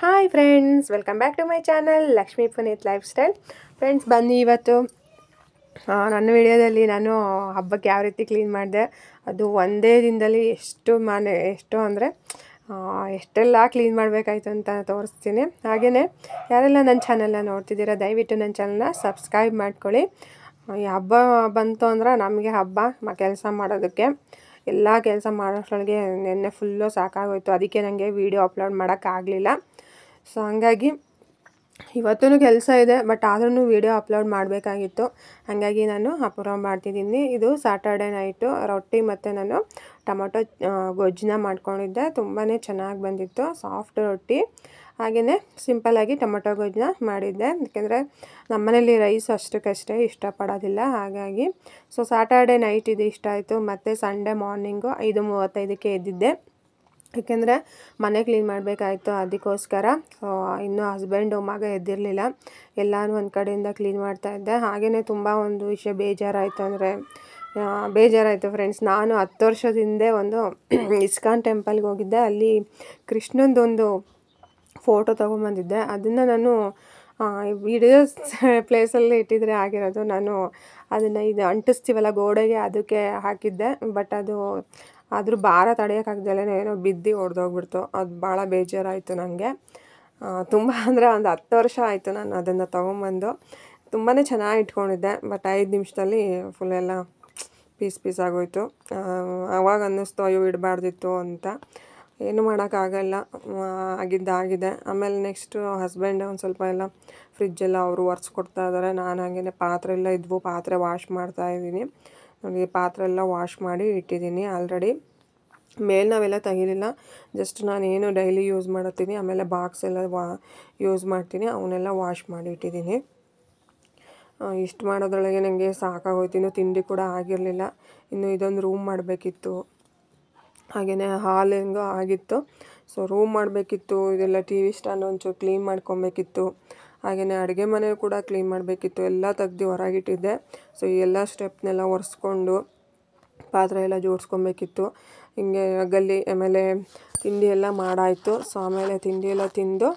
hi friends welcome back to my channel Lakshmi Puneeth lifestyle friends ಬನ್ನಿ ಇವತ್ತು ನನ್ನ ವಿಡಿಯೋದಲ್ಲಿ ನಾನು ಹಬ್ಬಕ್ಕೆ ಯಾವ ರೀತಿ ಕ್ಲೀನ್ ಮಾಡಿದೆ ಅದು ಒಂದೇ ದಿನದಲ್ಲಿ ಎಷ್ಟು ಮನೆ ಎಷ್ಟು ಅಂದರೆ ಎಷ್ಟೆಲ್ಲ ಕ್ಲೀನ್ ಮಾಡಬೇಕಾಯ್ತು ಅಂತ ತೋರಿಸ್ತೀನಿ ಹಾಗೆಯೇ ಯಾರೆಲ್ಲ ನನ್ನ ಚಾನಲ್ನ ನೋಡ್ತಿದ್ದೀರಾ ದಯವಿಟ್ಟು ನನ್ನ ಚಾನಲ್ನ ಸಬ್ಸ್ಕ್ರೈಬ್ ಮಾಡ್ಕೊಳ್ಳಿ ಹಬ್ಬ ಬಂತು ಅಂದ್ರೆ ನಮಗೆ ಹಬ್ಬ ಕೆಲಸ ಮಾಡೋದಕ್ಕೆ ಎಲ್ಲ ಕೆಲಸ ಮಾಡೋಷ್ಟೊಳಗೆ ನೆನ್ನೆ ಫುಲ್ಲು ಸಾಕಾಗೋಯ್ತು ಅದಕ್ಕೆ ನನಗೆ ವೀಡಿಯೋ ಅಪ್ಲೋಡ್ ಮಾಡೋಕ್ಕಾಗಲಿಲ್ಲ ಸೊ ಹಂಗಾಗಿ ಇವತ್ತೂ ಕೆಲಸ ಇದೆ ಬಟ್ ಆದ್ರೂ ವೀಡಿಯೋ ಅಪ್ಲೋಡ್ ಮಾಡಬೇಕಾಗಿತ್ತು ಹಾಗಾಗಿ ನಾನು ಅಪೂರ್ವ ಮಾಡ್ತಿದ್ದೀನಿ ಇದು ಸ್ಯಾಟರ್ಡೆ ನೈಟು ರೊಟ್ಟಿ ಮತ್ತು ನಾನು ಟೊಮೊಟೊ ಗೊಜ್ಜನ್ನ ಮಾಡ್ಕೊಂಡಿದ್ದೆ ತುಂಬಾ ಚೆನ್ನಾಗಿ ಬಂದಿತ್ತು ಸಾಫ್ಟ್ ರೊಟ್ಟಿ ಹಾಗೆಯೇ ಸಿಂಪಲಾಗಿ ಟೊಮೊಟೊ ಗೊಜ್ಜನ್ನ ಮಾಡಿದ್ದೆ ಯಾಕೆಂದರೆ ನಮ್ಮನೇಲಿ ರೈಸ್ ಅಷ್ಟಕ್ಕಷ್ಟೇ ಇಷ್ಟಪಡೋದಿಲ್ಲ ಹಾಗಾಗಿ ಸೊ ಸ್ಯಾಟರ್ಡೆ ನೈಟ್ ಇದು ಇಷ್ಟ ಆಯಿತು ಮತ್ತು ಸಂಡೇ ಮಾರ್ನಿಂಗು ಐದು ಮೂವತ್ತೈದಕ್ಕೆ ಎದ್ದಿದ್ದೆ ಏಕೆಂದರೆ ಮನೆ ಕ್ಲೀನ್ ಮಾಡಬೇಕಾಯ್ತು ಅದಕ್ಕೋಸ್ಕರ ಇನ್ನೂ ಹಸ್ಬೆಂಡು ಮಗ ಎದ್ದಿರಲಿಲ್ಲ ಎಲ್ಲನೂ ಒಂದು ಕಡೆಯಿಂದ ಕ್ಲೀನ್ ಮಾಡ್ತಾಯಿದ್ದೆ ಹಾಗೆಯೇ ತುಂಬ ಒಂದು ವಿಷಯ ಬೇಜಾರಾಯಿತು ಅಂದರೆ ಬೇಜಾರಾಯಿತು ಫ್ರೆಂಡ್ಸ್ ನಾನು ಹತ್ತು ವರ್ಷದ ಹಿಂದೆ ಒಂದು ಇಸ್ಕಾನ್ ಟೆಂಪಲ್ಗೆ ಹೋಗಿದ್ದೆ ಅಲ್ಲಿ ಕೃಷ್ಣಂದೊಂದು ಫೋಟೋ ತೊಗೊಂಬಂದಿದ್ದೆ ಅದನ್ನು ನಾನು ವಿಡಿಯೋಸ್ ಪ್ಲೇಸಲ್ಲಿ ಇಟ್ಟಿದ್ರೆ ಆಗಿರೋದು ನಾನು ಅದನ್ನು ಇದು ಅಂಟಿಸ್ತೀವಲ್ಲ ಗೋಡೆಗೆ ಅದಕ್ಕೆ ಹಾಕಿದ್ದೆ ಬಟ್ ಅದು ಆದರೂ ಭಾರ ತಡೆಯೋಕ್ಕಾಗ್ದಲೇ ಏನೋ ಬಿದ್ದು ಹೊಡೆದೋಗ್ಬಿಡ್ತು ಅದು ಭಾಳ ಬೇಜಾರಾಯಿತು ನನಗೆ ತುಂಬ ಅಂದರೆ ಒಂದು ಹತ್ತು ವರ್ಷ ಆಯಿತು ನಾನು ಅದನ್ನು ತೊಗೊಂಬಂದು ತುಂಬಾ ಚೆನ್ನಾಗಿ ಇಟ್ಕೊಂಡಿದ್ದೆ ಬಟ್ ಐದು ನಿಮಿಷದಲ್ಲಿ ಫುಲ್ ಎಲ್ಲ ಪೀಸ್ ಪೀಸ್ ಆಗೋಯ್ತು ಆವಾಗ ಅನ್ನಿಸ್ತು ಅಯ್ಯೋ ಇಡಬಾರ್ದಿತ್ತು ಅಂತ ಏನು ಮಾಡೋಕ್ಕಾಗಲ್ಲ ಆಗಿದ್ದಾಗಿದೆ ಆಮೇಲೆ ನೆಕ್ಸ್ಟು ಹಸ್ಬೆಂಡ್ ಒಂದು ಸ್ವಲ್ಪ ಎಲ್ಲ ಫ್ರಿಜ್ಜೆಲ್ಲ ಅವರು ಒರೆಸ್ಕೊಡ್ತಾ ಇದ್ದಾರೆ ನಾನು ಹಾಗೇ ಪಾತ್ರೆ ಎಲ್ಲ ಇದ್ವು ಪಾತ್ರೆ ವಾಶ್ ಮಾಡ್ತಾಯಿದ್ದೀನಿ ನೋಡಿ ಪಾತ್ರೆ ಎಲ್ಲ ವಾಶ್ ಮಾಡಿ ಇಟ್ಟಿದ್ದೀನಿ ಆಲ್ರೆಡಿ ಮೇಲೆ ನಾವೆಲ್ಲ ತೆಗಿಲಿಲ್ಲ ಜಸ್ಟ್ ನಾನು ಏನು ಡೈಲಿ ಯೂಸ್ ಮಾಡುತ್ತೀನಿ ಆಮೇಲೆ ಬಾಕ್ಸ್ ಎಲ್ಲ ವಾ ಯೂಸ್ ಮಾಡ್ತೀನಿ ಅವನ್ನೆಲ್ಲ ವಾಶ್ ಮಾಡಿ ಇಟ್ಟಿದ್ದೀನಿ ಇಷ್ಟು ಮಾಡೋದ್ರೊಳಗೆ ನನಗೆ ಸಾಕಾಗೋಯ್ತು ತಿಂಡಿ ಕೂಡ ಆಗಿರಲಿಲ್ಲ ಇನ್ನು ಇದೊಂದು ರೂಮ್ ಮಾಡಬೇಕಿತ್ತು ಹಾಗೆಯೇ ಹಾಲ್ ಹೆಂಗೋ ಆಗಿತ್ತು ಸೊ ರೂಮ್ ಮಾಡಬೇಕಿತ್ತು ಇದೆಲ್ಲ ಟಿ ವಿ ಸ್ಟ್ಯಾಂಡ್ ಒಂಚೂರು ಕ್ಲೀನ್ ಮಾಡ್ಕೊಬೇಕಿತ್ತು ಹಾಗೆಯೇ ಅಡುಗೆ ಮನೆ ಕೂಡ ಕ್ಲೀನ್ ಮಾಡಬೇಕಿತ್ತು ಎಲ್ಲ ತೆಗ್ದು ಹೊರಗಿಟ್ಟಿದ್ದೆ ಸೊ ಈ ಎಲ್ಲ ಸ್ಟೆಪ್ನೆಲ್ಲ ಒರೆಸ್ಕೊಂಡು ಪಾತ್ರೆ ಎಲ್ಲ ಜೋಡಿಸ್ಕೊಬೇಕಿತ್ತು ಹಿಂಗೆ ಗಲ್ಲಿ ಆಮೇಲೆ ತಿಂಡಿ ಎಲ್ಲ ಮಾಡಾಯಿತು ಸೊ ಆಮೇಲೆ ತಿಂಡಿ ಎಲ್ಲ ತಿಂದು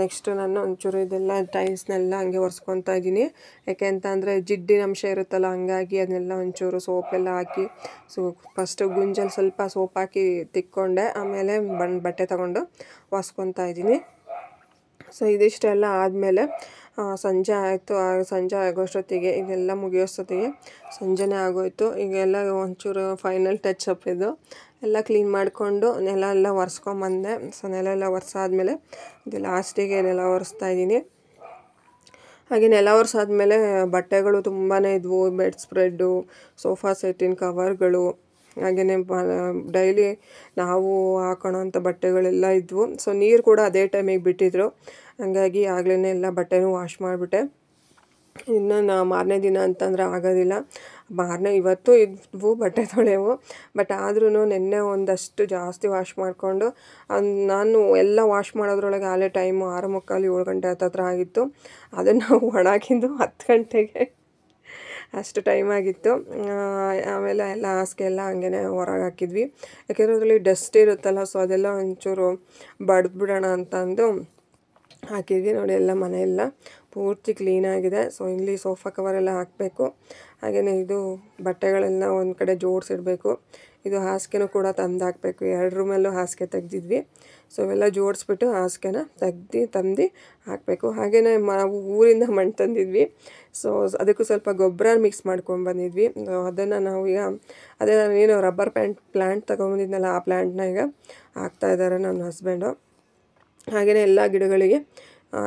ನೆಕ್ಸ್ಟ್ ನಾನು ಒಂಚೂರು ಇದೆಲ್ಲ ಟೈಲ್ಸ್ನೆಲ್ಲ ಹಂಗೆ ಒರೆಸ್ಕೊತಾ ಇದ್ದೀನಿ ಯಾಕೆ ಅಂತಂದರೆ ಜಿಡ್ಡಿನ ಅಂಶ ಇರುತ್ತಲ್ಲ ಹಂಗಾಗಿ ಅದನ್ನೆಲ್ಲ ಒಂಚೂರು ಸೋಪೆಲ್ಲ ಹಾಕಿ ಸೊ ಫಸ್ಟು ಗುಂಜಲ್ಲಿ ಸ್ವಲ್ಪ ಸೋಪ್ ಹಾಕಿ ತಿಕ್ಕೊಂಡೆ ಆಮೇಲೆ ಬಣ್ಣ ಬಟ್ಟೆ ತೊಗೊಂಡು ಒರೆಸ್ಕೊತಾ ಇದ್ದೀನಿ ಸೊ ಇದಿಷ್ಟೆಲ್ಲ ಆದಮೇಲೆ ಸಂಜೆ ಆಯಿತು ಸಂಜೆ ಆಗೋಷ್ಟೊತ್ತಿಗೆ ಇದೆಲ್ಲ ಮುಗಿಯೋಷ್ಟೊತ್ತಿಗೆ ಸಂಜೆನೇ ಆಗೋಯಿತು ಈಗೆಲ್ಲ ಒಂಚೂರು ಫೈನಲ್ ಟಚ್ ಅಪ್ ಇದು ಎಲ್ಲ ಕ್ಲೀನ್ ಮಾಡಿಕೊಂಡು ನೆಲ ಎಲ್ಲ ಒರೆಸ್ಕೊಂಬಂದೆ ಸೊ ನೆಲ ಎಲ್ಲ ಒರೆಸಾದ್ಮೇಲೆ ಇದು ಲಾಸ್ಟಿಗೆ ನೆಲ ಒರೆಸ್ತಾ ಇದ್ದೀನಿ ಹಾಗೆ ನೆಲ ಒರೆಸಾದ್ಮೇಲೆ ಬಟ್ಟೆಗಳು ತುಂಬಾ ಇದ್ವು ಬೆಡ್ ಸ್ಪ್ರೆಡ್ಡು ಸೋಫಾ ಸೆಟ್ಟಿನ ಕವರ್ಗಳು ಹಾಗೆಯೇ ಡೈಲಿ ನಾವು ಹಾಕೊಳ್ಳೋಂಥ ಬಟ್ಟೆಗಳೆಲ್ಲ ಇದ್ವು ಸೊ ನೀರು ಕೂಡ ಅದೇ ಟೈಮಿಗೆ ಬಿಟ್ಟಿದ್ರು ಹಾಗಾಗಿ ಆಗಲೇ ಎಲ್ಲ ಬಟ್ಟೆನೂ ವಾಶ್ ಮಾಡಿಬಿಟ್ಟೆ ಇನ್ನು ನಾ ಮಾರನೇ ದಿನ ಅಂತಂದರೆ ಆಗೋದಿಲ್ಲ ಮಾರನೇ ಇವತ್ತು ಇದ್ವು ಬಟ್ಟೆ ತೊಳೆವು ಬಟ್ ಆದ್ರೂ ನಿನ್ನೆ ಒಂದಷ್ಟು ಜಾಸ್ತಿ ವಾಶ್ ಮಾಡಿಕೊಂಡು ನಾನು ಎಲ್ಲ ವಾಶ್ ಮಾಡೋದ್ರೊಳಗೆ ಆಲೇ ಟೈಮು ಆರು ಮುಕ್ಕಾಲು ಏಳು ಗಂಟೆ ಹತ್ತತ್ರ ಆಗಿತ್ತು ಅದನ್ನು ಒಣಗಿಂದು ಹತ್ತು ಗಂಟೆಗೆ ಅಷ್ಟು ಟೈಮ್ ಆಗಿತ್ತು ಆಮೇಲೆ ಎಲ್ಲ ಹಾಸಿಗೆ ಎಲ್ಲ ಹಾಗೇ ಹೊರಗೆ ಹಾಕಿದ್ವಿ ಯಾಕೆಂದರೆ ಅದರಲ್ಲಿ ಡಸ್ಟ್ ಇರುತ್ತಲ್ಲ ಸೊ ಅದೆಲ್ಲ ಒಂಚೂರು ಬಡ್ದುಬಿಡೋಣ ಅಂತಂದು ಹಾಕಿದ್ವಿ ನೋಡಿ ಎಲ್ಲ ಮನೆಯೆಲ್ಲ ಪೂರ್ತಿ ಕ್ಲೀನಾಗಿದೆ ಸೊ ಇಲ್ಲಿ ಸೋಫಾ ಕವರೆಲ್ಲ ಹಾಕಬೇಕು ಹಾಗೆಯೇ ಇದು ಬಟ್ಟೆಗಳೆಲ್ಲ ಒಂದು ಕಡೆ ಜೋಡಿಸಿಡಬೇಕು ಇದು ಹಾಸಿಗೆನೂ ಕೂಡ ತಂದು ಹಾಕಬೇಕು ಎರಡು ರೂಮಲ್ಲೂ ಹಾಸಿಗೆ ತೆಗೆದಿದ್ವಿ ಸೊ ಇವೆಲ್ಲ ಜೋಡಿಸ್ಬಿಟ್ಟು ಹಾಸಿಗೆನ ತೆಗ್ದು ತಂದು ಹಾಕಬೇಕು ಹಾಗೆಯೇ ನಾವು ಊರಿಂದ ಮಣ್ಣು ತಂದಿದ್ವಿ ಸೊ ಅದಕ್ಕೂ ಸ್ವಲ್ಪ ಗೊಬ್ಬರ ಮಿಕ್ಸ್ ಮಾಡ್ಕೊಂಡು ಬಂದಿದ್ವಿ ಅದನ್ನು ನಾವು ಈಗ ಅದೇ ನಾನು ಏನು ರಬ್ಬರ್ ಪ್ಯಾಂಟ್ ಪ್ಲ್ಯಾಂಟ್ ತೊಗೊಂಬಂದಿದ್ನಲ್ಲ ಆ ಪ್ಲ್ಯಾಂಟ್ನ ಈಗ ಹಾಕ್ತಾಯಿದ್ದಾರೆ ನನ್ನ ಹಸ್ಬೆಂಡು ಹಾಗೆಯೇ ಎಲ್ಲ ಗಿಡಗಳಿಗೆ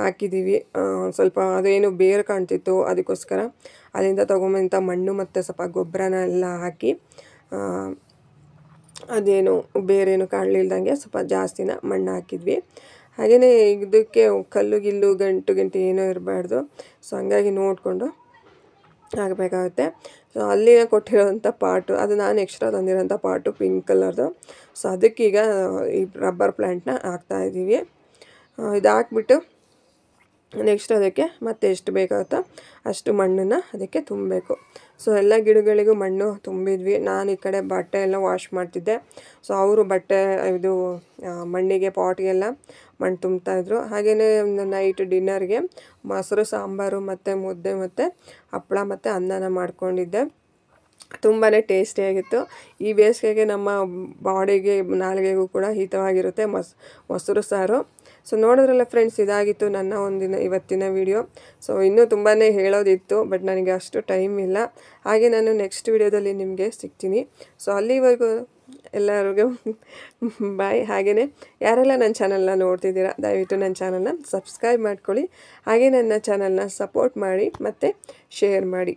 ಹಾಕಿದ್ದೀವಿ ಸ್ವಲ್ಪ ಅದೇನು ಬೇರು ಕಾಣ್ತಿತ್ತು ಅದಕ್ಕೋಸ್ಕರ ಅಲ್ಲಿಂದ ತೊಗೊಂಬಂಥ ಮಣ್ಣು ಮತ್ತು ಸ್ವಲ್ಪ ಗೊಬ್ಬರನ ಎಲ್ಲ ಹಾಕಿ ಅದೇನು ಬೇರೇನು ಕಾಣಲಿಲ್ದಂಗೆ ಸ್ವಲ್ಪ ಜಾಸ್ತಿನ ಮಣ್ಣು ಹಾಕಿದ್ವಿ ಹಾಗೆಯೇ ಇದಕ್ಕೆ ಕಲ್ಲು ಗಿಲ್ಲು ಗಂಟು ಗಂಟು ಏನೂ ಇರಬಾರ್ದು ಸೊ ಹಂಗಾಗಿ ನೋಡಿಕೊಂಡು ಆಗಬೇಕಾಗುತ್ತೆ ಸೊ ಅಲ್ಲಿ ಕೊಟ್ಟಿರೋಂಥ ಪಾಟು ಅದು ನಾನು ಎಕ್ಸ್ಟ್ರಾ ತಂದಿರೋಂಥ ಪಾಟು ಪಿಂಕ್ ಕಲರ್ದು ಸೊ ಅದಕ್ಕೀಗ ಈ ರಬ್ಬರ್ ಪ್ಲ್ಯಾಂಟ್ನ ಹಾಕ್ತಾಯಿದ್ದೀವಿ ಇದು ಹಾಕ್ಬಿಟ್ಟು ನೆಕ್ಸ್ಟ್ ಅದಕ್ಕೆ ಮತ್ತೆ ಎಷ್ಟು ಬೇಕಾಗುತ್ತೋ ಅಷ್ಟು ಮಣ್ಣನ್ನು ಅದಕ್ಕೆ ತುಂಬಬೇಕು ಸೊ ಎಲ್ಲ ಗಿಡಗಳಿಗೂ ಮಣ್ಣು ತುಂಬಿದ್ವಿ ನಾನು ಈ ಕಡೆ ಬಟ್ಟೆ ಎಲ್ಲ ವಾಶ್ ಮಾಡ್ತಿದ್ದೆ ಸೊ ಅವರು ಬಟ್ಟೆ ಇದು ಮಣ್ಣಿಗೆ ಪಾಟ್ಗೆಲ್ಲ ಮಣ್ಣು ತುಂಬ್ತಾಯಿದ್ರು ಹಾಗೆಯೇ ನೈಟ್ ಡಿನ್ನರ್ಗೆ ಮೊಸರು ಸಾಂಬಾರು ಮತ್ತು ಮುದ್ದೆ ಮತ್ತು ಹಪ್ಪಳ ಮತ್ತು ಅನ್ನನ ಮಾಡ್ಕೊಂಡಿದ್ದೆ ತುಂಬಾ ಟೇಸ್ಟಿಯಾಗಿತ್ತು ಈ ಬೇಸಿಗೆಗೆ ನಮ್ಮ ಬಾಡಿಗೆ ನಾಲಿಗೆಗೂ ಕೂಡ ಹಿತವಾಗಿರುತ್ತೆ ಮೊಸ್ ಮೊಸರು ಸಾರು ಸೊ ನೋಡಿದ್ರಲ್ಲ ಫ್ರೆಂಡ್ಸ್ ಇದಾಗಿತ್ತು ನನ್ನ ಒಂದಿನ ಇವತ್ತಿನ ವಿಡಿಯೋ ಸೊ ಇನ್ನೂ ತುಂಬಾ ಹೇಳೋದಿತ್ತು ಬಟ್ ನನಗೆ ಅಷ್ಟು ಟೈಮ್ ಇಲ್ಲ ಹಾಗೆ ನಾನು ನೆಕ್ಸ್ಟ್ ವಿಡಿಯೋದಲ್ಲಿ ನಿಮಗೆ ಸಿಗ್ತೀನಿ ಸೊ ಅಲ್ಲಿವರೆಗೂ ಎಲ್ಲರಿಗೂ ಬಾಯ್ ಹಾಗೆಯೇ ಯಾರೆಲ್ಲ ನನ್ನ ಚಾನಲ್ನ ನೋಡ್ತಿದ್ದೀರಾ ದಯವಿಟ್ಟು ನನ್ನ ಚಾನಲ್ನ ಸಬ್ಸ್ಕ್ರೈಬ್ ಮಾಡ್ಕೊಳ್ಳಿ ಹಾಗೆ ನನ್ನ ಚಾನಲ್ನ ಸಪೋರ್ಟ್ ಮಾಡಿ ಮತ್ತು ಶೇರ್ ಮಾಡಿ